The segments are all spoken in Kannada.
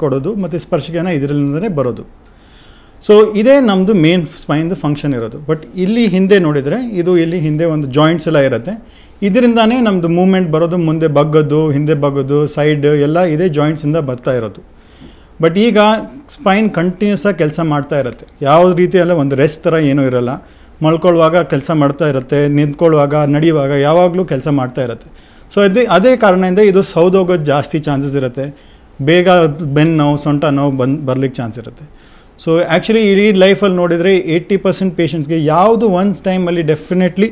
ಕೊಡೋದು ಮತ್ತು ಸ್ಪರ್ಶಿಕೆನ ಇದರಿಂದ ಬರೋದು ಸೊ ಇದೇ ನಮ್ಮದು ಮೇನ್ ಸ್ಪೈನ್ದು ಫಂಕ್ಷನ್ ಇರೋದು ಬಟ್ ಇಲ್ಲಿ ಹಿಂದೆ ನೋಡಿದರೆ ಇದು ಇಲ್ಲಿ ಹಿಂದೆ ಒಂದು ಜಾಯಿಂಟ್ಸ್ ಎಲ್ಲ ಇರುತ್ತೆ ಇದರಿಂದಾನೇ ನಮ್ಮದು ಮೂವ್ಮೆಂಟ್ ಬರೋದು ಮುಂದೆ ಬಗ್ಗೋದು ಹಿಂದೆ ಬಗ್ಗೋದು ಸೈಡ್ ಎಲ್ಲ ಇದೇ ಜಾಯಿಂಟ್ಸಿಂದ ಬರ್ತಾ ಇರೋದು ಬಟ್ ಈಗ ಸ್ಪೈನ್ ಕಂಟಿನ್ಯೂಸ್ ಆಗಿ ಕೆಲಸ ಮಾಡ್ತಾ ಇರುತ್ತೆ ಯಾವ ರೀತಿಯಲ್ಲ ಒಂದು ರೆಸ್ಟ್ ಥರ ಏನೂ ಇರೋಲ್ಲ ಮಲ್ಕೊಳ್ಳುವಾಗ ಕೆಲಸ ಮಾಡ್ತಾ ಇರುತ್ತೆ ನಿಂತ್ಕೊಳ್ಳುವಾಗ ನಡೆಯುವಾಗ ಯಾವಾಗಲೂ ಕೆಲಸ ಮಾಡ್ತಾ ಇರುತ್ತೆ ಸೊ ಅದೇ ಅದೇ ಕಾರಣದಿಂದ ಇದು ಸೌದೋಗೋದು ಜಾಸ್ತಿ ಚಾನ್ಸಸ್ ಇರುತ್ತೆ ಬೇಗ ಬೆನ್ನು ನೋವು ಸೊಂಟ ನೋವು ಬಂದು ಬರ್ಲಿಕ್ಕೆ ಚಾನ್ಸ್ ಇರುತ್ತೆ ಸೊ ಆ್ಯಕ್ಚುಲಿ ಇಡೀ ಲೈಫಲ್ಲಿ ನೋಡಿದರೆ ಏಯ್ಟಿ ಪರ್ಸೆಂಟ್ ಪೇಷಂಟ್ಸ್ಗೆ ಯಾವುದು ಒನ್ಸ್ ಟೈಮಲ್ಲಿ ಡೆಫಿನೆಟ್ಲಿ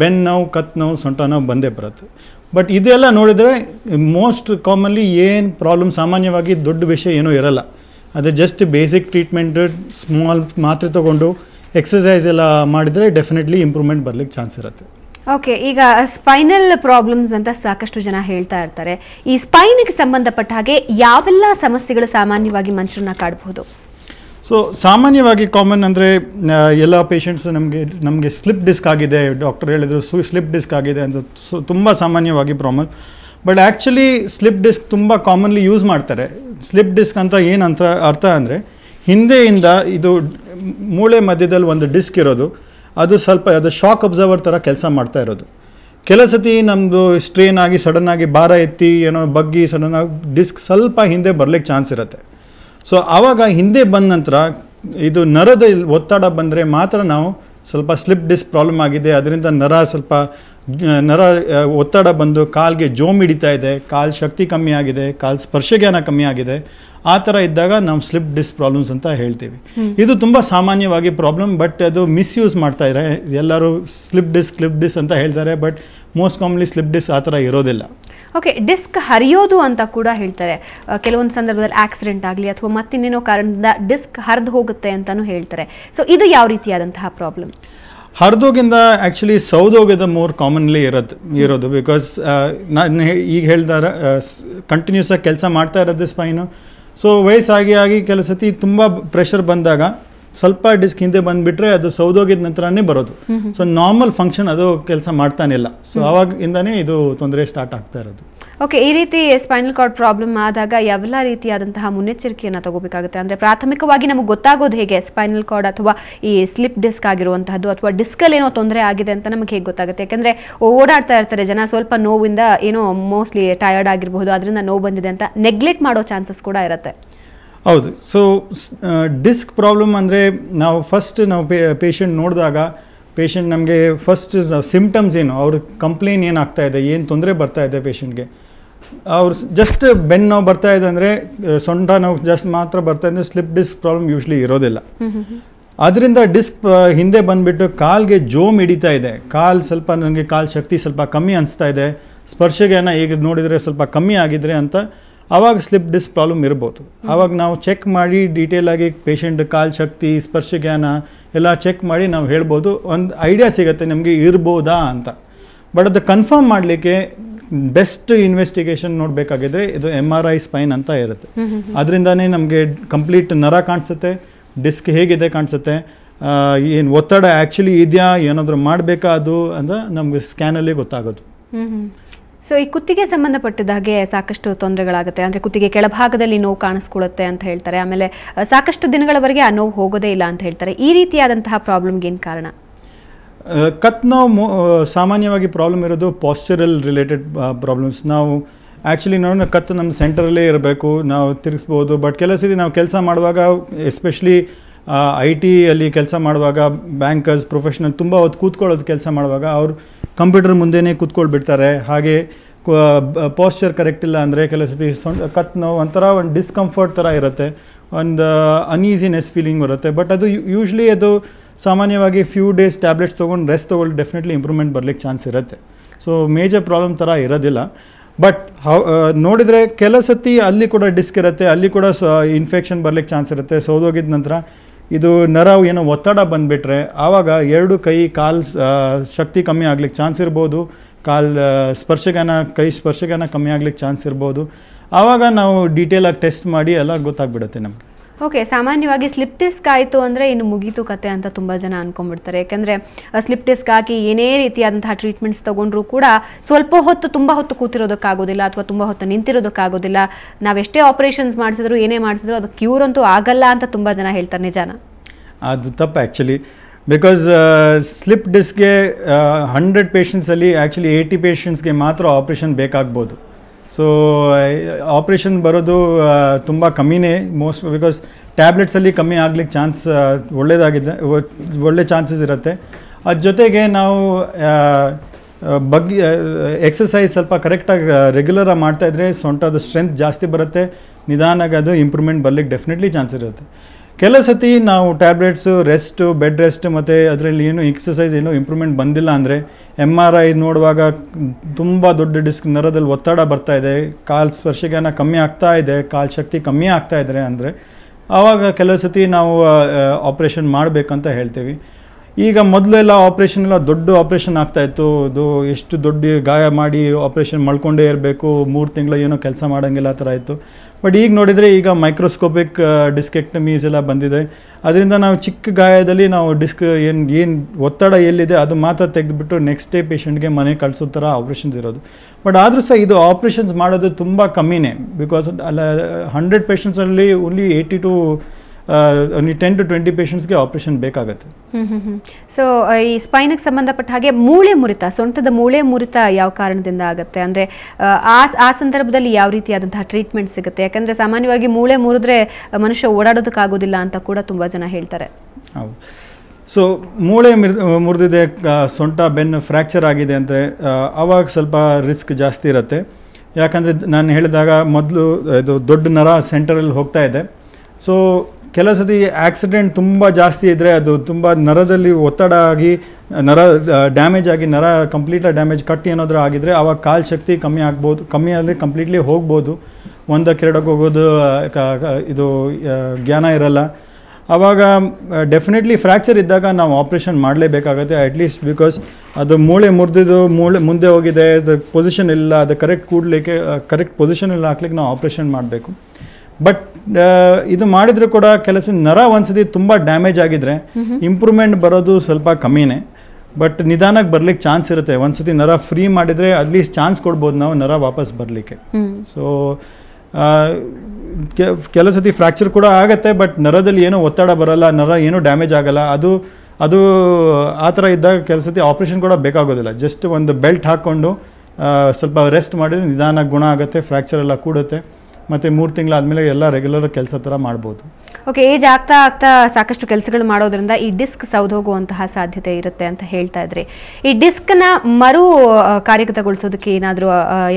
ಬೆನ್ ನೋವು ಕತ್ತು ನೋವು ಸೊಂಟ ನೋವು ಬಂದೇ ಬರುತ್ತೆ ಬಟ್ ಇದೆಲ್ಲ ನೋಡಿದರೆ ಮೋಸ್ಟ್ ಕಾಮನ್ಲಿ ಏನು ಪ್ರಾಬ್ಲಮ್ ಸಾಮಾನ್ಯವಾಗಿ ದೊಡ್ಡ ವಿಷಯ ಏನೂ ಇರಲ್ಲ ಅದೇ ಜಸ್ಟ್ ಬೇಸಿಕ್ ಟ್ರೀಟ್ಮೆಂಟ್ ಸ್ಮಾಲ್ ಮಾತ್ರೆ ತೊಗೊಂಡು ಎಕ್ಸಸೈಸ್ ಎಲ್ಲ ಮಾಡಿದರೆ ಡೆಫಿನೆಟ್ಲಿ ಇಂಪ್ರೂವ್ಮೆಂಟ್ ಬರ್ಲಿಕ್ಕೆ ಚಾನ್ಸ್ ಇರುತ್ತೆ ಓಕೆ ಈಗ ಸ್ಪೈನಲ್ ಪ್ರಾಬ್ಲಮ್ಸ್ ಅಂತ ಸಾಕಷ್ಟು ಜನ ಹೇಳ್ತಾ ಇರ್ತಾರೆ ಈ ಸ್ಪೈನಿಗೆ ಸಂಬಂಧಪಟ್ಟ ಹಾಗೆ ಯಾವೆಲ್ಲ ಸಮಸ್ಯೆಗಳು ಸಾಮಾನ್ಯವಾಗಿ ಮನುಷ್ಯರನ್ನ ಕಾಡಬಹುದು ಸೊ ಸಾಮಾನ್ಯವಾಗಿ ಕಾಮನ್ ಅಂದರೆ ಎಲ್ಲ ಪೇಷಂಟ್ಸ್ ನಮಗೆ ನಮಗೆ ಸ್ಲಿಪ್ ಡಿಸ್ಕ್ ಆಗಿದೆ ಡಾಕ್ಟರ್ ಹೇಳಿದ್ರು ಸು ಸ್ಲಿಪ್ ಡಿಸ್ಕ್ ಆಗಿದೆ ಅಂತ ಸೊ ತುಂಬ ಸಾಮಾನ್ಯವಾಗಿ problem but actually slip disc ತುಂಬ ಕಾಮನ್ಲಿ ಯೂಸ್ ಮಾಡ್ತಾರೆ ಸ್ಲಿಪ್ ಡಿಸ್ಕ್ ಅಂತ ಏನಂತ ಅರ್ಥ ಅಂದರೆ ಹಿಂದೆಯಿಂದ ಇದು ಮೂಳೆ ಮಧ್ಯದಲ್ಲಿ ಒಂದು ಡಿಸ್ಕ್ ಇರೋದು ಅದು ಸ್ವಲ್ಪ ಅದು ಶಾಕ್ ಅಬ್ಸರ್ವರ್ ಥರ ಕೆಲಸ ಮಾಡ್ತಾ ಇರೋದು ಕೆಲ ಸತಿ ನಮ್ಮದು ಸ್ಟ್ರೇನ್ ಆಗಿ ಸಡನ್ನಾಗಿ ಭಾರ ಎತ್ತಿ ಏನೋ ಬಗ್ಗಿ ಸಡನ್ನಾಗಿ ಡಿಸ್ಕ್ ಸ್ವಲ್ಪ ಹಿಂದೆ ಬರಲಿಕ್ಕೆ ಚಾನ್ಸ್ ಇರುತ್ತೆ ಸೊ ಆವಾಗ ಹಿಂದೆ ಬಂದ ನಂತರ ಇದು ನರದ ಒತ್ತಡ ಬಂದರೆ ಮಾತ್ರ ನಾವು ಸ್ವಲ್ಪ ಸ್ಲಿಪ್ ಡಿಸ್ಕ್ ಪ್ರಾಬ್ಲಮ್ ಆಗಿದೆ ಅದರಿಂದ ನರ ಸ್ವಲ್ಪ ನರ ಒತ್ತಡ ಬಂದು ಕಾಲ್ಗೆ ಜೋಮ್ ಹಿಡಿತಾ ಇದೆ ಕಾಲು ಶಕ್ತಿ ಕಮ್ಮಿ ಆಗಿದೆ ಕಾಲು ಜ್ಞಾನ ಕಮ್ಮಿ ಆಗಿದೆ ಆ ಥರ ಇದ್ದಾಗ ನಾವು ಸ್ಲಿಪ್ ಡಿಸ್ ಪ್ರಾಬ್ಲಮ್ಸ್ ಅಂತ ಹೇಳ್ತೀವಿ ಇದು ತುಂಬ ಸಾಮಾನ್ಯವಾಗಿ ಪ್ರಾಬ್ಲಮ್ ಬಟ್ ಅದು ಮಿಸ್ಯೂಸ್ ಇದ್ದಾರೆ ಎಲ್ಲರೂ ಸ್ಲಿಪ್ ಡಿಸ್ ಸ್ಲಿಪ್ ಡಿಸ್ ಅಂತ ಹೇಳ್ತಾರೆ but most commonly slip disc ಆ ಥರ ಇರೋದಿಲ್ಲ ಓಕೆ ಡಿಸ್ಕ್ ಹರಿಯೋದು ಅಂತ ಕೂಡ ಹೇಳ್ತಾರೆ ಕೆಲವೊಂದು ಸಂದರ್ಭದಲ್ಲಿ ಆಕ್ಸಿಡೆಂಟ್ ಆಗಲಿ ಅಥವಾ ಮತ್ತಿನ್ನೇನೋ ಕಾರಣದಿಂದ ಡಿಸ್ಕ್ ಹರಿದು ಹೋಗುತ್ತೆ ಅಂತಲೂ ಹೇಳ್ತಾರೆ ಸೊ ಇದು ಯಾವ ರೀತಿಯಾದಂತಹ ಪ್ರಾಬ್ಲಮ್ ಹರಿದೋಗಿಂದ ಆ್ಯಕ್ಚುಲಿ ಸೌದೋಗದ ಮೋರ್ ಕಾಮನ್ಲಿ ಇರೋದು ಇರೋದು ಬಿಕಾಸ್ ನಾನು ಈಗ ಹೇಳ್ದಾರ ಕಂಟಿನ್ಯೂಸ್ ಆಗಿ ಕೆಲಸ ಮಾಡ್ತಾ ಇರೋದು ಸ್ಪೈನು ಸೊ ವಯಸ್ಸಾಗಿ ಆಗಿ ಕೆಲವು ಸತಿ ತುಂಬ ಪ್ರೆಷರ್ ಬಂದಾಗ ಸ್ವಲ್ಪ ಡಿಸ್ಕ್ ಹಿಂದೆ ಬಂದುಬಿಟ್ರೆ ಅದು ಸೌದೋಗಿದ ನಂತರನೇ ಬರೋದು ಸೊ ನಾರ್ಮಲ್ ಫಂಕ್ಷನ್ ಅದು ಕೆಲಸ ಮಾಡ್ತಾನೆ ಇಲ್ಲ ಸೊ ಆವಾಗಿಂದನೇ ಇದು ತೊಂದರೆ ಸ್ಟಾರ್ಟ್ ಆಗ್ತಾ ಇರೋದು ಓಕೆ ಈ ರೀತಿ ಸ್ಪೈನಲ್ ಕಾರ್ಡ್ ಪ್ರಾಬ್ಲಮ್ ಆದಾಗ ಯಾವೆಲ್ಲ ರೀತಿಯಾದಂತಹ ಮುನ್ನೆಚ್ಚರಿಕೆಯನ್ನು ತಗೋಬೇಕಾಗುತ್ತೆ ಅಂದರೆ ಪ್ರಾಥಮಿಕವಾಗಿ ನಮಗೆ ಗೊತ್ತಾಗೋದು ಹೇಗೆ ಸ್ಪೈನಲ್ ಕಾರ್ಡ್ ಅಥವಾ ಈ ಸ್ಲಿಪ್ ಡಿಸ್ಕ್ ಆಗಿರುವಂತಹದ್ದು ಅಥವಾ ಡಿಸ್ಕಲ್ಲಿ ಏನೋ ತೊಂದರೆ ಆಗಿದೆ ಅಂತ ನಮಗೆ ಹೇಗೆ ಗೊತ್ತಾಗುತ್ತೆ ಯಾಕೆಂದರೆ ಓಡಾಡ್ತಾ ಇರ್ತಾರೆ ಜನ ಸ್ವಲ್ಪ ನೋವಿಂದ ಏನೋ ಮೋಸ್ಟ್ಲಿ ಟಯರ್ಡ್ ಆಗಿರಬಹುದು ಅದರಿಂದ ನೋವು ಬಂದಿದೆ ಅಂತ ನೆಗ್ಲೆಕ್ಟ್ ಮಾಡೋ ಚಾನ್ಸಸ್ ಕೂಡ ಇರುತ್ತೆ ಹೌದು ಸೊ ಡಿಸ್ಕ್ ಪ್ರಾಬ್ಲಮ್ ಅಂದರೆ ನಾವು ಫಸ್ಟ್ ನಾವು ಪೇಷಂಟ್ ನೋಡಿದಾಗ ಪೇಷಂಟ್ ನಮಗೆ ಫಸ್ಟ್ ಸಿಂಪ್ಟಮ್ಸ್ ಏನು ಅವ್ರ ಕಂಪ್ಲೇಂಟ್ ಏನಾಗ್ತಾ ಇದೆ ಏನು ತೊಂದರೆ ಬರ್ತಾ ಇದೆ ಪೇಷಂಟ್ಗೆ ಅವ್ರು ಜಸ್ಟ್ ಬೆನ್ನು ನೋವು ಬರ್ತಾ ಇದೆ ಅಂದರೆ ಸೊಂಟ ನೋವು ಜಸ್ಟ್ ಮಾತ್ರ ಬರ್ತಾ ಇದ್ದರೆ ಸ್ಲಿಪ್ ಡಿಸ್ಕ್ ಪ್ರಾಬ್ಲಮ್ ಯೂಶ್ಲಿ ಇರೋದಿಲ್ಲ ಅದರಿಂದ ಡಿಸ್ಕ್ ಹಿಂದೆ ಬಂದುಬಿಟ್ಟು ಕಾಲ್ಗೆ ಜೋಮ್ ಹಿಡಿತಾ ಇದೆ ಕಾಲು ಸ್ವಲ್ಪ ನನಗೆ ಕಾಲು ಶಕ್ತಿ ಸ್ವಲ್ಪ ಕಮ್ಮಿ ಅನಿಸ್ತಾ ಇದೆ ಸ್ಪರ್ಶಗೇನ ಈಗ ನೋಡಿದರೆ ಸ್ವಲ್ಪ ಕಮ್ಮಿ ಆಗಿದ್ರೆ ಅಂತ ಆವಾಗ ಸ್ಲಿಪ್ ಡಿಸ್ಕ್ ಪ್ರಾಬ್ಲಮ್ ಇರ್ಬೋದು ಆವಾಗ ನಾವು ಚೆಕ್ ಮಾಡಿ ಡೀಟೇಲಾಗಿ ಪೇಷಂಟ್ ಕಾಲ್ ಶಕ್ತಿ ಸ್ಪರ್ಶ ಸ್ಪರ್ಶಜ್ಞಾನ ಎಲ್ಲ ಚೆಕ್ ಮಾಡಿ ನಾವು ಹೇಳ್ಬೋದು ಒಂದು ಐಡಿಯಾ ಸಿಗುತ್ತೆ ನಿಮಗೆ ಇರ್ಬೋದಾ ಅಂತ ಬಟ್ ಅದು ಕನ್ಫರ್ಮ್ ಮಾಡಲಿಕ್ಕೆ ಬೆಸ್ಟ್ ಇನ್ವೆಸ್ಟಿಗೇಷನ್ ನೋಡಬೇಕಾಗಿದ್ರೆ ಇದು ಎಮ್ ಆರ್ ಐ ಸ್ಪೈನ್ ಅಂತ ಇರುತ್ತೆ ಅದರಿಂದನೇ ನಮಗೆ ಕಂಪ್ಲೀಟ್ ನರ ಕಾಣಿಸುತ್ತೆ ಡಿಸ್ಕ್ ಹೇಗಿದೆ ಕಾಣಿಸುತ್ತೆ ಏನು ಒತ್ತಡ ಆ್ಯಕ್ಚುಲಿ ಇದೆಯಾ ಏನಾದರೂ ಮಾಡಬೇಕಾ ಅದು ಅಂತ ನಮಗೆ ಸ್ಕ್ಯಾನಲ್ಲೇ ಗೊತ್ತಾಗೋದು ಸೊ ಈ ಕುತ್ತಿಗೆ ಸಂಬಂಧಪಟ್ಟಿದ ಹಾಗೆ ಸಾಕಷ್ಟು ತೊಂದರೆಗಳಾಗುತ್ತೆ ಅಂದರೆ ಕುತ್ತಿಗೆ ಕೆಳಭಾಗದಲ್ಲಿ ನೋವು ಕಾಣಿಸ್ಕೊಳ್ಳುತ್ತೆ ಅಂತ ಹೇಳ್ತಾರೆ ಆಮೇಲೆ ಸಾಕಷ್ಟು ದಿನಗಳವರೆಗೆ ಆ ನೋವು ಹೋಗೋದೇ ಇಲ್ಲ ಅಂತ ಹೇಳ್ತಾರೆ ಈ ರೀತಿಯಾದಂತಹ ಪ್ರಾಬ್ಲಮ್ಗೆ ಏನು ಕಾರಣ ಕತ್ ಸಾಮಾನ್ಯವಾಗಿ ಪ್ರಾಬ್ಲಮ್ ಇರೋದು ಪಾಶ್ಚರಲ್ ರಿಲೇಟೆಡ್ ಪ್ರಾಬ್ಲಮ್ಸ್ ನಾವು ಆ್ಯಕ್ಚುಲಿ ನಾವು ಕತ್ತು ನಮ್ಮ ಸೆಂಟರಲ್ಲೇ ಇರಬೇಕು ನಾವು ತಿರುಗಿಸ್ಬೋದು ಬಟ್ ಕೆಲವು ಸರಿ ನಾವು ಕೆಲಸ ಮಾಡುವಾಗ ಎಸ್ಪೆಷಲಿ ಐ ಟಿಯಲ್ಲಿ ಕೆಲಸ ಮಾಡುವಾಗ ಬ್ಯಾಂಕರ್ಸ್ ಪ್ರೊಫೆಷನಲ್ ತುಂಬ ಹೊತ್ತು ಕೂತ್ಕೊಳ್ಳೋದು ಕೆಲಸ ಮಾಡುವಾಗ ಅವರು ಕಂಪ್ಯೂಟರ್ ಮುಂದೆನೇ ಕೂತ್ಕೊಳ್ಬಿಡ್ತಾರೆ ಹಾಗೆ ಪಾಶ್ಚರ್ ಕರೆಕ್ಟ್ ಇಲ್ಲ ಅಂದರೆ ಕೆಲವು ಸತಿ ಕತ್ ನೋವು ಒಂಥರ ಒಂದು ಡಿಸ್ಕಂಫರ್ಟ್ ಥರ ಇರುತ್ತೆ ಒಂದು ಅನ್ಈಸಿನೆಸ್ ಫೀಲಿಂಗ್ ಬರುತ್ತೆ ಬಟ್ ಅದು ಯೂಶ್ವಲಿ ಅದು ಸಾಮಾನ್ಯವಾಗಿ ಫ್ಯೂ ಡೇಸ್ ಟ್ಯಾಬ್ಲೆಟ್ಸ್ ತೊಗೊಂಡು ರೆಸ್ಟ್ ತೊಗೊಂಡು ಡೆಫಿನೆಟ್ಲಿ ಇಂಪ್ರೂವ್ಮೆಂಟ್ ಬರಲಿಕ್ಕೆ ಚಾನ್ಸ್ ಇರುತ್ತೆ ಸೊ ಮೇಜರ್ ಪ್ರಾಬ್ಲಮ್ ಥರ ಇರೋದಿಲ್ಲ ಬಟ್ ಹೌ ನೋಡಿದರೆ ಕೆಲ ಸತಿ ಅಲ್ಲಿ ಕೂಡ ಡಿಸ್ಕ್ ಇರುತ್ತೆ ಅಲ್ಲಿ ಕೂಡ ಸ ಇನ್ಫೆಕ್ಷನ್ ಬರಲಿಕ್ಕೆ ಚಾನ್ಸ್ ಇರುತ್ತೆ ಸೋದೋಗಿದ ನಂತರ ಇದು ನರ ಏನೋ ಒತ್ತಡ ಬಂದುಬಿಟ್ರೆ ಆವಾಗ ಎರಡು ಕೈ ಕಾಲು ಶಕ್ತಿ ಕಮ್ಮಿ ಆಗ್ಲಿಕ್ಕೆ ಚಾನ್ಸ್ ಇರ್ಬೋದು ಕಾಲ್ ಸ್ಪರ್ಶಗಾನ ಕೈ ಸ್ಪರ್ಶಗಾನ ಕಮ್ಮಿ ಆಗ್ಲಿಕ್ಕೆ ಚಾನ್ಸ್ ಇರ್ಬೋದು ಆವಾಗ ನಾವು ಡೀಟೇಲಾಗಿ ಟೆಸ್ಟ್ ಮಾಡಿ ಎಲ್ಲ ಗೊತ್ತಾಗ್ಬಿಡುತ್ತೆ ನಮಗೆ ಓಕೆ ಸಾಮಾನ್ಯವಾಗಿ ಸ್ಲಿಪ್ ಡಿಸ್ಕ್ ಆಯಿತು ಅಂದರೆ ಇನ್ನು ಮುಗೀತು ಕತೆ ಅಂತ ತುಂಬ ಜನ ಅಂದ್ಕೊಂಡ್ಬಿಡ್ತಾರೆ ಯಾಕೆಂದರೆ ಸ್ಲಿಪ್ ಡಿಸ್ಕ್ ಹಾಕಿ ಏನೇ ರೀತಿಯಾದಂತಹ ಟ್ರೀಟ್ಮೆಂಟ್ಸ್ ತೊಗೊಂಡ್ರೂ ಕೂಡ ಸ್ವಲ್ಪ ಹೊತ್ತು ತುಂಬ ಹೊತ್ತು ಕೂತಿರೋದಕ್ಕಾಗೋದಿಲ್ಲ ಅಥವಾ ತುಂಬ ಹೊತ್ತು ನಿಂತಿರೋದಕ್ಕಾಗೋದಿಲ್ಲ ನಾವೆಷ್ಟೇ ಆಪರೇಷನ್ಸ್ ಮಾಡಿಸಿದ್ರು ಏನೇ ಮಾಡಿಸಿದ್ರು ಅದು ಕ್ಯೂರ್ ಅಂತೂ ಆಗಲ್ಲ ಅಂತ ತುಂಬ ಜನ ಹೇಳ್ತಾರೆ ನಿಜಾನ ಅದು ತಪ್ಪು ಆ್ಯಕ್ಚುಲಿ ಬಿಕಾಸ್ ಸ್ಲಿಪ್ ಡಿಸ್ಕ್ಗೆ ಹಂಡ್ರೆಡ್ ಪೇಷಂಟ್ಸಲ್ಲಿ ಆ್ಯಕ್ಚುಲಿ ಏಯ್ಟಿ ಪೇಷಂಟ್ಸ್ಗೆ ಮಾತ್ರ ಆಪ್ರೇಷನ್ ಬೇಕಾಗ್ಬೋದು ಸೊ ಆಪ್ರೇಷನ್ ಬರೋದು ತುಂಬ ಕಮ್ಮಿನೇ ಮೋಸ್ಟ್ ಬಿಕಾಸ್ ಟ್ಯಾಬ್ಲೆಟ್ಸಲ್ಲಿ ಕಮ್ಮಿ ಆಗ್ಲಿಕ್ಕೆ ಚಾನ್ಸ್ ಒಳ್ಳೇದಾಗಿದೆ ಒಳ್ಳೆ ಚಾನ್ಸಸ್ ಇರುತ್ತೆ ಅದ್ರ ಜೊತೆಗೆ ನಾವು ಬಗ್ಗೆ ಎಕ್ಸಸೈಸ್ ಸ್ವಲ್ಪ ಕರೆಕ್ಟಾಗಿ ರೆಗ್ಯುಲರಾಗಿ ಮಾಡ್ತಾಯಿದ್ರೆ ಸೊಂಟದ ಸ್ಟ್ರೆಂತ್ ಜಾಸ್ತಿ ಬರುತ್ತೆ ನಿಧಾನಾಗಿ ಅದು ಇಂಪ್ರೂವ್ಮೆಂಟ್ ಬರಲಿಕ್ಕೆ ಡೆಫಿನೆಟ್ಲಿ ಚಾನ್ಸ್ ಇರುತ್ತೆ ಕೆಲವು ಸತಿ ನಾವು ಟ್ಯಾಬ್ಲೆಟ್ಸು ರೆಸ್ಟು ಬೆಡ್ ರೆಸ್ಟ್ ಮತ್ತು ಅದರಲ್ಲಿ ಏನು ಎಕ್ಸಸೈಸ್ ಏನೂ ಇಂಪ್ರೂವ್ಮೆಂಟ್ ಬಂದಿಲ್ಲ ಅಂದರೆ ಎಮ್ ಆರ್ ಐ ನೋಡುವಾಗ ತುಂಬ ದೊಡ್ಡ ಡಿಸ್ಕ್ ನರದಲ್ಲಿ ಒತ್ತಡ ಬರ್ತಾ ಇದೆ ಕಾಲು ಸ್ಪರ್ಶಗಾನ ಕಮ್ಮಿ ಆಗ್ತಾ ಇದೆ ಕಾಲು ಶಕ್ತಿ ಕಮ್ಮಿ ಆಗ್ತಾ ಇದ್ದರೆ ಅಂದರೆ ಆವಾಗ ಕೆಲವು ಸತಿ ನಾವು ಆಪ್ರೇಷನ್ ಮಾಡಬೇಕಂತ ಹೇಳ್ತೀವಿ ಈಗ ಮೊದಲೆಲ್ಲ ಆಪ್ರೇಷನ್ ಎಲ್ಲ ದೊಡ್ಡ ಆಪ್ರೇಷನ್ ಆಗ್ತಾಯಿತ್ತು ಅದು ಎಷ್ಟು ದೊಡ್ಡ ಗಾಯ ಮಾಡಿ ಆಪ್ರೇಷನ್ ಮಾಡ್ಕೊಂಡೇ ಇರಬೇಕು ಮೂರು ತಿಂಗಳು ಏನೋ ಕೆಲಸ ಮಾಡೋಂಗಿಲ್ಲ ಆ ಥರ ಇತ್ತು ಬಟ್ ಈಗ ನೋಡಿದರೆ ಈಗ ಮೈಕ್ರೋಸ್ಕೋಪಿಕ್ ಡಿಸ್ಕೆಕ್ಟಮೀಸ್ uh, ಎಲ್ಲ ಬಂದಿದೆ ಅದರಿಂದ ನಾವು ಚಿಕ್ಕ ಗಾಯದಲ್ಲಿ ನಾವು ಡಿಸ್ಕ್ ಏನು ಏನು ಒತ್ತಡ ಎಲ್ಲಿದೆ ಅದು ಮಾತ್ರ ತೆಗೆದುಬಿಟ್ಟು ನೆಕ್ಸ್ಟ್ ಡೇ ಪೇಷೆಂಟ್ಗೆ ಮನೆ ಕಳಿಸೋ ಥರ ಆಪ್ರೇಷನ್ಸ್ ಇರೋದು ಬಟ್ ಆದರೂ ಸಹ ಇದು ಆಪ್ರೇಷನ್ಸ್ ಮಾಡೋದು ತುಂಬ ಕಮ್ಮಿನೇ ಬಿಕಾಸ್ ಅಲ್ಲ ಹಂಡ್ರೆಡ್ ಪೇಷಂಟ್ಸಲ್ಲಿ ಓನ್ಲಿ ಏಯ್ಟಿ ಟು ಒಂದು ಟೆನ್ ಟು ಟ್ವೆಂಟಿ ಪೇಷಂಟ್ಸ್ಗೆ ಆಪರೇಷನ್ ಬೇಕಾಗುತ್ತೆ ಸೊ ಈ ಸ್ಪೈನಿಗೆ ಸಂಬಂಧಪಟ್ಟ ಹಾಗೆ ಮೂಳೆ ಮುರಿತ ಸೊಂಟದ ಮೂಳೆ ಮುರಿತ ಯಾವ ಕಾರಣದಿಂದ ಆಗುತ್ತೆ ಅಂದರೆ ಆ ಆ ಸಂದರ್ಭದಲ್ಲಿ ಯಾವ ರೀತಿಯಾದಂತಹ ಟ್ರೀಟ್ಮೆಂಟ್ ಸಿಗುತ್ತೆ ಯಾಕಂದರೆ ಸಾಮಾನ್ಯವಾಗಿ ಮೂಳೆ ಮುರಿದ್ರೆ ಮನುಷ್ಯ ಓಡಾಡೋದಕ್ಕಾಗೋದಿಲ್ಲ ಅಂತ ಕೂಡ ತುಂಬ ಜನ ಹೇಳ್ತಾರೆ ಹೌದು ಸೊ ಮೂಳೆ ಮುರಿದಿದೆ ಸೊಂಟ ಬೆನ್ನು ಫ್ರ್ಯಾಕ್ಚರ್ ಆಗಿದೆ ಅಂದರೆ ಆವಾಗ ಸ್ವಲ್ಪ ರಿಸ್ಕ್ ಜಾಸ್ತಿ ಇರುತ್ತೆ ಯಾಕಂದರೆ ನಾನು ಹೇಳಿದಾಗ ಮೊದಲು ಇದು ದೊಡ್ಡ ನರ ಸೆಂಟರಲ್ಲಿ ಹೋಗ್ತಾ ಇದೆ ಸೊ ಕೆಲವು ಸತಿ ಆಕ್ಸಿಡೆಂಟ್ ತುಂಬ ಜಾಸ್ತಿ ಇದ್ದರೆ ಅದು ತುಂಬ ನರದಲ್ಲಿ ಒತ್ತಡ ಆಗಿ ನರ ಡ್ಯಾಮೇಜ್ ಆಗಿ ನರ ಕಂಪ್ಲೀಟಾಗಿ ಡ್ಯಾಮೇಜ್ ಕಟ್ ಏನಾದರೂ ಆಗಿದರೆ ಆವಾಗ ಕಾಲು ಶಕ್ತಿ ಕಮ್ಮಿ ಆಗ್ಬೋದು ಕಮ್ಮಿ ಆದರೆ ಕಂಪ್ಲೀಟ್ಲಿ ಹೋಗ್ಬೋದು ಒಂದಕ್ಕೆ ಎರಡಕ್ಕೆ ಹೋಗೋದು ಇದು ಜ್ಞಾನ ಇರಲ್ಲ ಆವಾಗ ಡೆಫಿನೆಟ್ಲಿ ಫ್ರ್ಯಾಕ್ಚರ್ ಇದ್ದಾಗ ನಾವು ಆಪ್ರೇಷನ್ ಮಾಡಲೇಬೇಕಾಗುತ್ತೆ ಅಟ್ಲೀಸ್ಟ್ ಬಿಕಾಸ್ ಅದು ಮೂಳೆ ಮುರಿದಿದ್ದು ಮೂಳೆ ಮುಂದೆ ಹೋಗಿದೆ ಅದು ಪೊಸಿಷನ್ ಇಲ್ಲ ಅದು ಕರೆಕ್ಟ್ ಕೂಡಲಿಕ್ಕೆ ಕರೆಕ್ಟ್ ಪೊಸಿಷನಲ್ಲಿ ಹಾಕ್ಲಿಕ್ಕೆ ನಾವು ಆಪ್ರೇಷನ್ ಮಾಡಬೇಕು ಬಟ್ ಇದು ಮಾಡಿದ್ರು ಕೂಡ ಕೆಲಸ ನರ ಒಂದ್ಸತಿ ತುಂಬ ಡ್ಯಾಮೇಜ್ ಆಗಿದ್ರೆ ಇಂಪ್ರೂವ್ಮೆಂಟ್ ಬರೋದು ಸ್ವಲ್ಪ ಕಮ್ಮಿನೇ ಬಟ್ ನಿಧಾನಕ್ಕೆ ಬರ್ಲಿಕ್ಕೆ ಚಾನ್ಸ್ ಇರುತ್ತೆ ಒಂದ್ಸತಿ ನರ ಫ್ರೀ ಮಾಡಿದರೆ ಅಟ್ಲೀಸ್ಟ್ ಚಾನ್ಸ್ ಕೊಡ್ಬೋದು ನಾವು ನರ ವಾಪಸ್ ಬರಲಿಕ್ಕೆ ಸೊ ಕೆಲವು ಸತಿ ಫ್ರ್ಯಾಕ್ಚರ್ ಕೂಡ ಆಗುತ್ತೆ ಬಟ್ ನರದಲ್ಲಿ ಏನೂ ಒತ್ತಡ ಬರಲ್ಲ ನರ ಏನೂ ಡ್ಯಾಮೇಜ್ ಆಗಲ್ಲ ಅದು ಅದು ಆ ಥರ ಇದ್ದಾಗ ಕೆಲವು ಸತಿ ಆಪ್ರೇಷನ್ ಕೂಡ ಬೇಕಾಗೋದಿಲ್ಲ ಜಸ್ಟ್ ಒಂದು ಬೆಲ್ಟ್ ಹಾಕ್ಕೊಂಡು ಸ್ವಲ್ಪ ರೆಸ್ಟ್ ಮಾಡಿದರೆ ನಿಧಾನ ಗುಣ ಆಗುತ್ತೆ ಫ್ರ್ಯಾಕ್ಚರ್ ಎಲ್ಲ ಕೂಡುತ್ತೆ ಮತ್ತು ಮೂರು ತಿಂಗಳಾದಮೇಲೆ ಎಲ್ಲ ರೆಗ್ಯುಲರ್ ಕೆಲಸ ಥರ ಮಾಡ್ಬೋದು ಓಕೆ ಏಜ್ ಆಗ್ತಾ ಆಗ್ತಾ ಸಾಕಷ್ಟು ಕೆಲಸಗಳು ಮಾಡೋದ್ರಿಂದ ಈ ಡಿಸ್ಕ್ ಸೌದೋಗುವಂತಹ ಸಾಧ್ಯತೆ ಇರುತ್ತೆ ಅಂತ ಹೇಳ್ತಾ ಇದ್ರಿ ಈ ಡಿಸ್ಕ್ನ ಮರು ಕಾರ್ಯಗತಗೊಳಿಸೋದಕ್ಕೆ ಏನಾದರೂ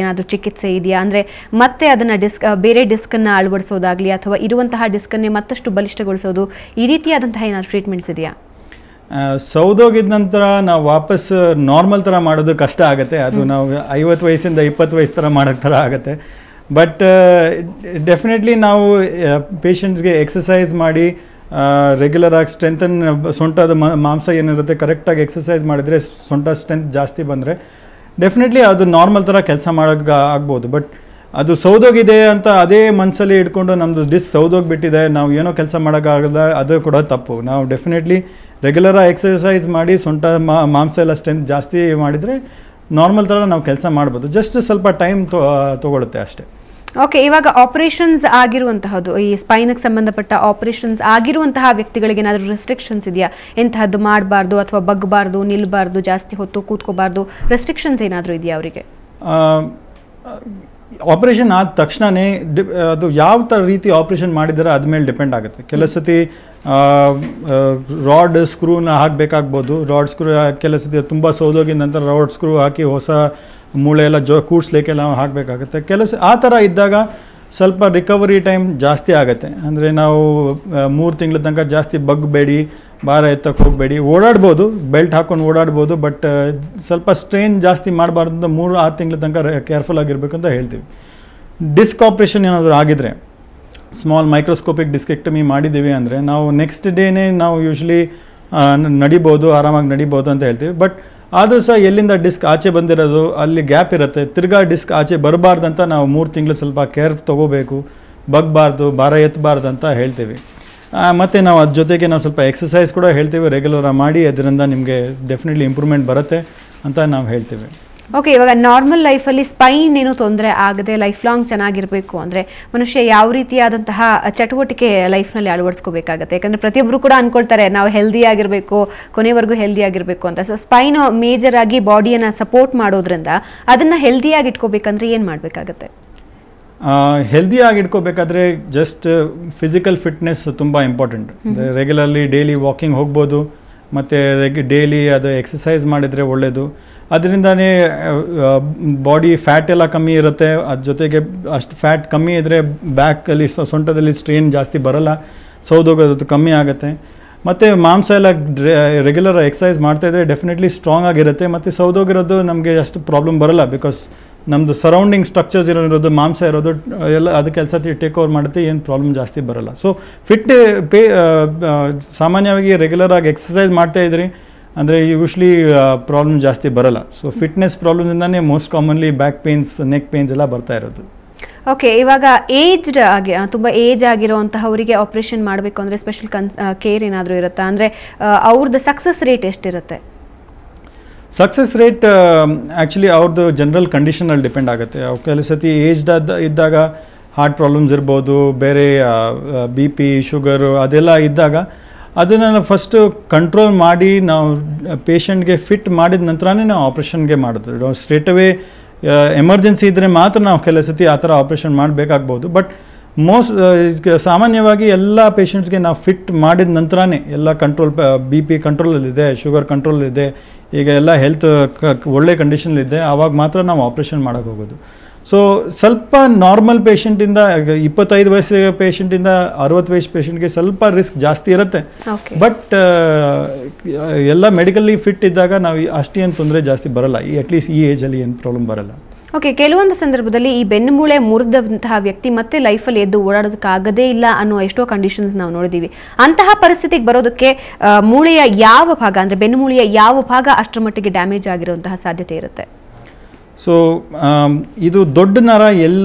ಏನಾದರೂ ಚಿಕಿತ್ಸೆ ಇದೆಯಾ ಅಂದರೆ ಮತ್ತೆ ಅದನ್ನು ಡಿಸ್ಕ್ ಬೇರೆ ಡಿಸ್ಕನ್ನು ಅಳವಡಿಸೋದಾಗಲಿ ಅಥವಾ ಇರುವಂತಹ ಡಿಸ್ಕನ್ನೇ ಮತ್ತಷ್ಟು ಬಲಿಷ್ಠಗೊಳಿಸೋದು ಈ ರೀತಿಯಾದಂತಹ ಏನಾದರೂ ಟ್ರೀಟ್ಮೆಂಟ್ಸ್ ಇದೆಯಾ ಸೌದೋಗಿದ ನಂತರ ನಾವು ವಾಪಸ್ ನಾರ್ಮಲ್ ಥರ ಮಾಡೋದು ಕಷ್ಟ ಆಗುತ್ತೆ ಅದು ನಾವು ಐವತ್ತು ವಯಸ್ಸಿಂದ ಇಪ್ಪತ್ತು ವಯಸ್ಸು ಥರ ಮಾಡೋ ಥರ ಆಗುತ್ತೆ ಬಟ್ ಡೆಫಿನೆಟ್ಲಿ uh, ನಾವು ಪೇಷಂಟ್ಸ್ಗೆ uh, ಎಕ್ಸಸೈಸ್ ಮಾಡಿ ರೆಗ್ಯುಲರ್ uh, ಆಗಿ ಸ್ಟ್ರೆಂಥನ್ ಸೊಂಟದ ಮಾಂಸ ಏನಿರುತ್ತೆ ಕರೆಕ್ಟಾಗಿ ಎಕ್ಸಸೈಸ್ ಮಾಡಿದರೆ ಸೊಂಟ ಸ್ಟ್ರೆಂತ್ ಜಾಸ್ತಿ ಬಂದರೆ ಡೆಫಿನೆಟ್ಲಿ ಅದು ನಾರ್ಮಲ್ ಥರ ಕೆಲಸ ಮಾಡೋಕ್ಕೆ ಆಗ್ಬೋದು ಬಟ್ ಅದು ಸೌದೋಗಿದೆ ಅಂತ ಅದೇ ಮನಸ್ಸಲ್ಲಿ ಇಟ್ಕೊಂಡು ನಮ್ಮದು ಡಿಸ್ ಸೌದೋಗಿಬಿಟ್ಟಿದೆ ನಾವು ಏನೋ ಕೆಲಸ ಮಾಡೋಕ್ಕಾಗಲ್ಲ ಅದು ಕೂಡ ತಪ್ಪು ನಾವು ಡೆಫಿನೆಟ್ಲಿ ರೆಗ್ಯುಲರಾಗಿ ಎಕ್ಸಸೈಸ್ ಮಾಡಿ ಸೊಂಟ ಮಾಂಸ ಎಲ್ಲ ಸ್ಟ್ರೆಂತ್ ಜಾಸ್ತಿ ಮಾಡಿದರೆ ನಾರ್ಮಲ್ ಥರ ನಾವು ಕೆಲಸ ಮಾಡ್ಬೋದು ಜಸ್ಟ್ ಸ್ವಲ್ಪ ಟೈಮ್ ತೊಗೊಳುತ್ತೆ ಅಷ್ಟೇ ಓಕೆ ಇವಾಗ ಆಪರೇಷನ್ಸ್ ಆಗಿರುವಂತಹದ್ದು ಈ ಸ್ಪೈನಿಗೆ ಸಂಬಂಧಪಟ್ಟ ಆಪರೇಷನ್ಸ್ ಆಗಿರುವಂತಹ ವ್ಯಕ್ತಿಗಳಿಗೆ ಏನಾದರೂ ರೆಸ್ಟ್ರಿಕ್ಷನ್ಸ್ ಇದೆಯಾ ಎಂತಹದ್ದು ಮಾಡಬಾರ್ದು ಅಥವಾ ಬಗ್ಗಬಾರ್ದು ನಿಲ್ಲಬಾರ್ದು ಜಾಸ್ತಿ ಹೊತ್ತು ಕೂತ್ಕೋಬಾರ್ದು ರೆಸ್ಟ್ರಿಕ್ಷನ್ಸ್ ಏನಾದರೂ ಇದೆಯಾ ಅವರಿಗೆ ಆಪರೇಷನ್ ಆದ ತಕ್ಷಣವೇ ಡಿ ಅದು ಯಾವ ಥರ ರೀತಿ ಆಪರೇಷನ್ ಮಾಡಿದ್ದಾರೆ ಅದ ಮೇಲೆ ಡಿಪೆಂಡ್ ಆಗುತ್ತೆ ಕೆಲವು ರಾಡ್ ಸ್ಕ್ರೂನ ಹಾಕಬೇಕಾಗ್ಬೋದು ರಾಡ್ ಸ್ಕ್ರೂ ಕೆಲಸದ ತುಂಬ ಸೌದೋಗಿ ನಂತರ ರಾಡ್ ಸ್ಕ್ರೂ ಹಾಕಿ ಹೊಸ ಮೂಳೆ ಎಲ್ಲ ಜೋ ಕೂಡಿಸ್ಲಿಕ್ಕೆ ನಾವು ಹಾಕಬೇಕಾಗುತ್ತೆ ಕೆಲಸ ಆ ಥರ ಇದ್ದಾಗ ಸ್ವಲ್ಪ ರಿಕವರಿ ಟೈಮ್ ಜಾಸ್ತಿ ಆಗುತ್ತೆ ಅಂದರೆ ನಾವು ಮೂರು ತಿಂಗಳ ತನಕ ಜಾಸ್ತಿ ಬಗ್ಬೇಡಿ ಭಾರ ಎತ್ತಕ್ಕೆ ಹೋಗಬೇಡಿ ಓಡಾಡ್ಬೋದು ಬೆಲ್ಟ್ ಹಾಕ್ಕೊಂಡು ಓಡಾಡ್ಬೋದು ಬಟ್ ಸ್ವಲ್ಪ ಸ್ಟ್ರೈನ್ ಜಾಸ್ತಿ ಮಾಡಬಾರ್ದು ಮೂರು ಆರು ತಿಂಗಳ ತನಕ ಕೇರ್ಫುಲ್ ಆಗಿರ್ಬೇಕು ಅಂತ ಹೇಳ್ತೀವಿ ಡಿಸ್ಕ್ ಆಪ್ರೇಷನ್ ಏನಾದರೂ ಆಗಿದ್ರೆ ಸ್ಮಾಲ್ ಮೈಕ್ರೋಸ್ಕೋಪಿಕ್ ಡಿಸ್ಕೆಕ್ಟಮಿ ಮಾಡಿದ್ದೀವಿ ಅಂದರೆ ನಾವು ನೆಕ್ಸ್ಟ್ ಡೇನೇ ನಾವು ಯೂಶ್ವಲಿ ನಡಿಬೋದು ಆರಾಮಾಗಿ ನಡಿಬೋದು ಅಂತ ಹೇಳ್ತೀವಿ ಬಟ್ ಆದರೂ ಸಹ ಎಲ್ಲಿಂದ ಡಿಸ್ಕ್ ಆಚೆ ಬಂದಿರೋದು ಅಲ್ಲಿ ಗ್ಯಾಪ್ ಇರುತ್ತೆ ತಿರ್ಗಾ ಡಿಸ್ಕ್ ಆಚೆ ಬರಬಾರ್ದಂತ ನಾವು ಮೂರು ತಿಂಗಳು ಸ್ವಲ್ಪ ಕೇರ್ ತೊಗೋಬೇಕು ಬಗ್ಬಾರ್ದು ಭಾರ ಎತ್ತಬಾರ್ದು ಅಂತ ಹೇಳ್ತೀವಿ ಮತ್ತು ನಾವು ಅದ್ರ ಜೊತೆಗೆ ನಾವು ಸ್ವಲ್ಪ ಎಕ್ಸಸೈಸ್ ಕೂಡ ಹೇಳ್ತೀವಿ ರೆಗ್ಯುಲರಾಗಿ ಮಾಡಿ ಅದರಿಂದ ನಿಮಗೆ ಡೆಫಿನೆಟ್ಲಿ ಇಂಪ್ರೂವ್ಮೆಂಟ್ ಬರುತ್ತೆ ಅಂತ ನಾವು ಹೇಳ್ತೀವಿ ಓಕೆ ಇವಾಗ ನಾರ್ಮಲ್ ಲೈಫಲ್ಲಿ ಸ್ಪೈನ್ ಏನು ತೊಂದರೆ ಆಗದೆ ಲೈಫ್ ಲಾಂಗ್ ಚೆನ್ನಾಗಿರಬೇಕು ಅಂದರೆ ಮನುಷ್ಯ ಯಾವ ರೀತಿಯಾದಂತಹ ಚಟುವಟಿಕೆ ಲೈಫ್ನಲ್ಲಿ ಅಳವಡಿಸ್ಕೋಬೇಕಾಗತ್ತೆ ಯಾಕಂದರೆ ಪ್ರತಿಯೊಬ್ಬರು ಕೂಡ ಅಂದ್ಕೊಳ್ತಾರೆ ನಾವು ಹೆಲ್ದಿ ಆಗಿರಬೇಕು ಕೊನೆವರೆಗೂ ಹೆಲ್ದಿ ಆಗಿರಬೇಕು ಅಂತ ಸೊ ಸ್ಪೈನ್ ಮೇಜರ್ ಆಗಿ ಬಾಡಿಯನ್ನು ಸಪೋರ್ಟ್ ಮಾಡೋದ್ರಿಂದ ಅದನ್ನು ಹೆಲ್ದಿಯಾಗಿ ಇಟ್ಕೋಬೇಕಂದ್ರೆ ಏನು ಮಾಡಬೇಕಾಗತ್ತೆ ಹೆಲ್ದಿಯಾಗಿ ಇಟ್ಕೋಬೇಕಾದ್ರೆ ಜಸ್ಟ್ ಫಿಸಿಕಲ್ ಫಿಟ್ನೆಸ್ ತುಂಬ ಇಂಪಾರ್ಟೆಂಟ್ ರೆಗ್ಯುಲರ್ಲಿ ಡೈಲಿ ವಾಕಿಂಗ್ ಹೋಗ್ಬೋದು ಮತ್ತು ರೆಗ್ ಡೈಲಿ ಅದು ಎಕ್ಸಸೈಸ್ ಮಾಡಿದರೆ ಒಳ್ಳೆಯದು ಅದರಿಂದನೇ ಬಾಡಿ ಫ್ಯಾಟ್ ಎಲ್ಲ ಕಮ್ಮಿ ಇರುತ್ತೆ ಅದ್ರ ಜೊತೆಗೆ ಅಷ್ಟು ಫ್ಯಾಟ್ ಕಮ್ಮಿ ಇದ್ದರೆ ಬ್ಯಾಕಲ್ಲಿ ಸೊಂಟದಲ್ಲಿ ಸ್ಟ್ರೈನ್ ಜಾಸ್ತಿ ಬರಲ್ಲ ಸೌದೋಗೋದು ಕಮ್ಮಿ ಆಗುತ್ತೆ ಮತ್ತು ಮಾಂಸ ಎಲ್ಲ ರೆಗ್ಯುಲರ್ ಎಕ್ಸಸೈಸ್ ಮಾಡ್ತಾಯಿದ್ರೆ ಡೆಫಿನೆಟ್ಲಿ ಸ್ಟ್ರಾಂಗ್ ಆಗಿರುತ್ತೆ ಮತ್ತು ಸೌದೋಗಿರೋದು ನಮಗೆ ಅಷ್ಟು ಪ್ರಾಬ್ಲಮ್ ಬರಲ್ಲ ಬಿಕಾಸ್ ನಮ್ಮದು ಸರೌಂಡಿಂಗ್ ಸ್ಟ್ರಕ್ಚರ್ಸ್ ಇರೋದು ಮಾಂಸ ಇರೋದು ಎಲ್ಲ ಅದು ಕೆಲಸ ಟೇಕ್ ಓವರ್ ಮಾಡುತ್ತೆ ಏನು ಪ್ರಾಬ್ಲಮ್ ಜಾಸ್ತಿ ಬರಲ್ಲ ಸೊ ಫಿಟ್ ಪೇ ಸಾಮಾನ್ಯವಾಗಿ ರೆಗ್ಯುಲರ್ ಆಗಿ ಎಕ್ಸಸೈಸ್ ಮಾಡ್ತಾ ಇದ್ರಿ ಅಂದರೆ ಯೂಶ್ಲಿ ಪ್ರಾಬ್ಲಮ್ ಜಾಸ್ತಿ ಬರಲ್ಲ ಸೊ ಫಿಟ್ನೆಸ್ ಪ್ರಾಬ್ಲಮ್ಸಿಂದನೇ most commonly back pains neck pains ಎಲ್ಲ ಬರ್ತಾ ಇರೋದು ಓಕೆ ಇವಾಗ ಏಜ್ಡ್ ಆಗಿ ತುಂಬ ಏಜ್ ಅವರಿಗೆ ಆಪ್ರೇಷನ್ ಮಾಡಬೇಕು ಅಂದರೆ ಸ್ಪೆಷಲ್ ಕನ್ ಕೇರ್ ಏನಾದರೂ ಇರುತ್ತಾ ಅಂದರೆ ಅವ್ರದ್ದು ಸಕ್ಸಸ್ ರೇಟ್ ಎಷ್ಟಿರುತ್ತೆ ಸಕ್ಸಸ್ ರೇಟ್ ಆ್ಯಕ್ಚುಲಿ ಅವ್ರದ್ದು ಜನರಲ್ ಕಂಡೀಷನಲ್ಲಿ ಡಿಪೆಂಡ್ ಆಗುತ್ತೆ ಅವು ಕೆಲವು ಸತಿ ಏಜ್ಡ್ ಇದ್ದಾಗ ಹಾರ್ಟ್ ಪ್ರಾಬ್ಲಮ್ಸ್ ಇರ್ಬೋದು ಬೇರೆ ಬಿ ಪಿ ಶುಗರು ಅದೆಲ್ಲ ಇದ್ದಾಗ ಅದನ್ನು ಫಸ್ಟು ಕಂಟ್ರೋಲ್ ಮಾಡಿ ನಾವು ಪೇಷಂಟ್ಗೆ ಫಿಟ್ ಮಾಡಿದ ನಂತರನೇ ನಾವು ಆಪ್ರೇಷನ್ಗೆ ಮಾಡೋದು ಸ್ಟ್ರೇಟ್ ಅವೇ ಎಮರ್ಜೆನ್ಸಿ ಇದ್ದರೆ ಮಾತ್ರ ನಾವು ಕೆಲವು ಸತಿ ಆ ಥರ ಆಪ್ರೇಷನ್ ಮಾಡಬೇಕಾಗ್ಬೋದು ಬಟ್ ಮೋಸ್ಟ್ uh, ಸಾಮಾನ್ಯವಾಗಿ ಎಲ್ಲ ಪೇಷಂಟ್ಸ್ಗೆ ನಾವು ಫಿಟ್ ಮಾಡಿದ ನಂತರನೇ ಎಲ್ಲ ಕಂಟ್ರೋಲ್ ಬಿ ಪಿ ಕಂಟ್ರೋಲಲ್ಲಿದೆ ಶುಗರ್ ಕಂಟ್ರೋಲಲ್ಲಿದೆ ಈಗ ಎಲ್ಲ ಹೆಲ್ತ್ ಒಳ್ಳೆ ಕಂಡೀಷನಲ್ಲಿದೆ ಆವಾಗ ಮಾತ್ರ ನಾವು ಆಪ್ರೇಷನ್ ಮಾಡೋಕೆ ಹೋಗೋದು ಸೊ ಸ್ವಲ್ಪ ನಾರ್ಮಲ್ ಪೇಷಂಟಿಂದ ಇಪ್ಪತ್ತೈದು ವಯಸ್ಸಿಗೆ ಪೇಷಂಟಿಂದ ಅರವತ್ತು ವಯಸ್ಸು ಪೇಷಂಟ್ಗೆ ಸ್ವಲ್ಪ ರಿಸ್ಕ್ ಜಾಸ್ತಿ ಇರುತ್ತೆ ಬಟ್ ಎಲ್ಲ ಮೆಡಿಕಲ್ಲಿ ಫಿಟ್ ಇದ್ದಾಗ ನಾವು ಅಷ್ಟೇನು ತೊಂದರೆ ಜಾಸ್ತಿ ಬರಲ್ಲ ಈ ಅಟ್ಲೀಸ್ಟ್ ಈ ಏಜಲ್ಲಿ ಏನು ಪ್ರಾಬ್ಲಮ್ ಬರಲ್ಲ ಓಕೆ ಕೆಲವೊಂದು ಸಂದರ್ಭದಲ್ಲಿ ಈ ಬೆನ್ನುಮೂಳೆ ಮುರಿದಂತಹ ವ್ಯಕ್ತಿ ಮತ್ತೆ ಲೈಫಲ್ಲಿ ಎದ್ದು ಓಡಾಡೋದಕ್ಕಾಗದೇ ಇಲ್ಲ ಅನ್ನೋ ಎಷ್ಟೋ ಕಂಡೀಷನ್ಸ್ ನಾವು ನೋಡಿದ್ದೀವಿ ಅಂತಹ ಪರಿಸ್ಥಿತಿಗೆ ಬರೋದಕ್ಕೆ ಮೂಳೆಯ ಯಾವ ಭಾಗ ಅಂದರೆ ಬೆನ್ನುಮೂಳೆಯ ಯಾವ ಭಾಗ ಅಷ್ಟರ ಮಟ್ಟಿಗೆ ಡ್ಯಾಮೇಜ್ ಆಗಿರುವಂತಹ ಸಾಧ್ಯತೆ ಇರುತ್ತೆ ಸೊ um, ಇದು ದೊಡ್ಡ ನರ ಎಲ್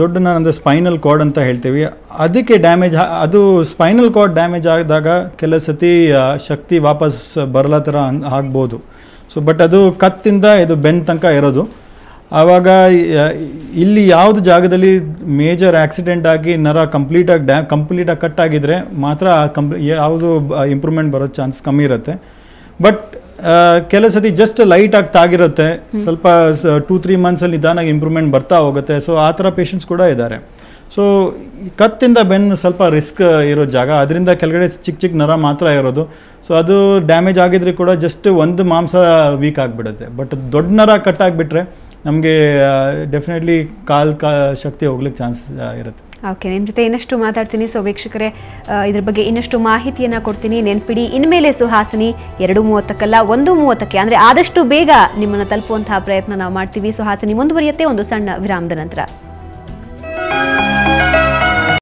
ದೊಡ್ಡ ನರ ಅಂದರೆ ಸ್ಪೈನಲ್ ಕಾರ್ಡ್ ಅಂತ ಹೇಳ್ತೀವಿ ಅದಕ್ಕೆ ಡ್ಯಾಮೇಜ್ ಅದು ಸ್ಪೈನಲ್ ಕಾರ್ಡ್ ಡ್ಯಾಮೇಜ್ ಆದಾಗ ಕೆಲ ಸತಿ ಶಕ್ತಿ ವಾಪಸ್ ಬರಲ ಥರ ಆಗ್ಬೋದು ಸೊ ಬಟ್ ಅದು ಕತ್ತಿಂದ ಇದು ಬೆನ್ ತನಕ ಇರೋದು ಆವಾಗ ಇಲ್ಲಿ ಯಾವುದು ಜಾಗದಲ್ಲಿ ಮೇಜರ್ ಆಕ್ಸಿಡೆಂಟ್ ಆಗಿ ನರ ಕಂಪ್ಲೀಟಾಗಿ ಡ್ಯಾ ಕಂಪ್ಲೀಟಾಗಿ ಕಟ್ ಆಗಿದ್ರೆ ಮಾತ್ರ ಕಂಪ್ ಯಾವುದು ಇಂಪ್ರೂವ್ಮೆಂಟ್ ಬರೋ ಚಾನ್ಸ್ ಕಮ್ಮಿ ಇರುತ್ತೆ ಬಟ್ ಕೆಲವು ಸತಿ ಜಸ್ಟ್ ಲೈಟಾಗಿ ತಾಗಿರುತ್ತೆ ಸ್ವಲ್ಪ ಟೂ ತ್ರೀ ಮಂತ್ಸಲ್ಲಿ ನಿಧಾನಾಗಿ ಇಂಪ್ರೂವ್ಮೆಂಟ್ ಬರ್ತಾ ಹೋಗುತ್ತೆ ಸೊ ಆ ಥರ ಪೇಷಂಟ್ಸ್ ಕೂಡ ಇದ್ದಾರೆ ಸೊ ಕತ್ತಿಂದ ಬೆನ್ನು ಸ್ವಲ್ಪ ರಿಸ್ಕ್ ಇರೋ ಜಾಗ ಅದರಿಂದ ಕೆಳಗಡೆ ಚಿಕ್ಕ ಚಿಕ್ಕ ನರ ಮಾತ್ರ ಇರೋದು ಸೊ ಅದು ಡ್ಯಾಮೇಜ್ ಆಗಿದ್ರೆ ಕೂಡ ಜಸ್ಟ್ ಒಂದು ಮಾಂಸ ವೀಕ್ ಆಗಿಬಿಡುತ್ತೆ ಬಟ್ ದೊಡ್ಡ ನರ ಕಟ್ ಆಗಿಬಿಟ್ರೆ ನಮಗೆ ಡೆಫಿನೆಟ್ಲಿ ಕಾಲ್ ಕಾ ಶಕ್ತಿ ಹೋಗ್ಲಿಕ್ಕೆ ಚಾನ್ಸ್ ಇರುತ್ತೆ ಓಕೆ ನಿಮ್ಮ ಜೊತೆ ಇನ್ನಷ್ಟು ಮಾತಾಡ್ತೀನಿ ಸೊ ವೀಕ್ಷಕರೇ ಇದ್ರ ಬಗ್ಗೆ ಇನ್ನಷ್ಟು ಮಾಹಿತಿಯನ್ನು ಕೊಡ್ತೀನಿ ನೆನ್ಪಿಡಿ ಇನ್ಮೇಲೆ ಸುಹಾಸಿನಿ ಎರಡು ಮೂವತ್ತಕ್ಕಲ್ಲ ಒಂದು ಮೂವತ್ತಕ್ಕೆ ಅಂದರೆ ಆದಷ್ಟು ಬೇಗ ನಿಮ್ಮನ್ನು ತಲುಪುವಂತಹ ಪ್ರಯತ್ನ ನಾವು ಮಾಡ್ತೀವಿ ಸುಹಾಸಿನಿ ಮುಂದುವರಿಯುತ್ತೆ ಒಂದು ಸಣ್ಣ ವಿರಾಮದ ನಂತರ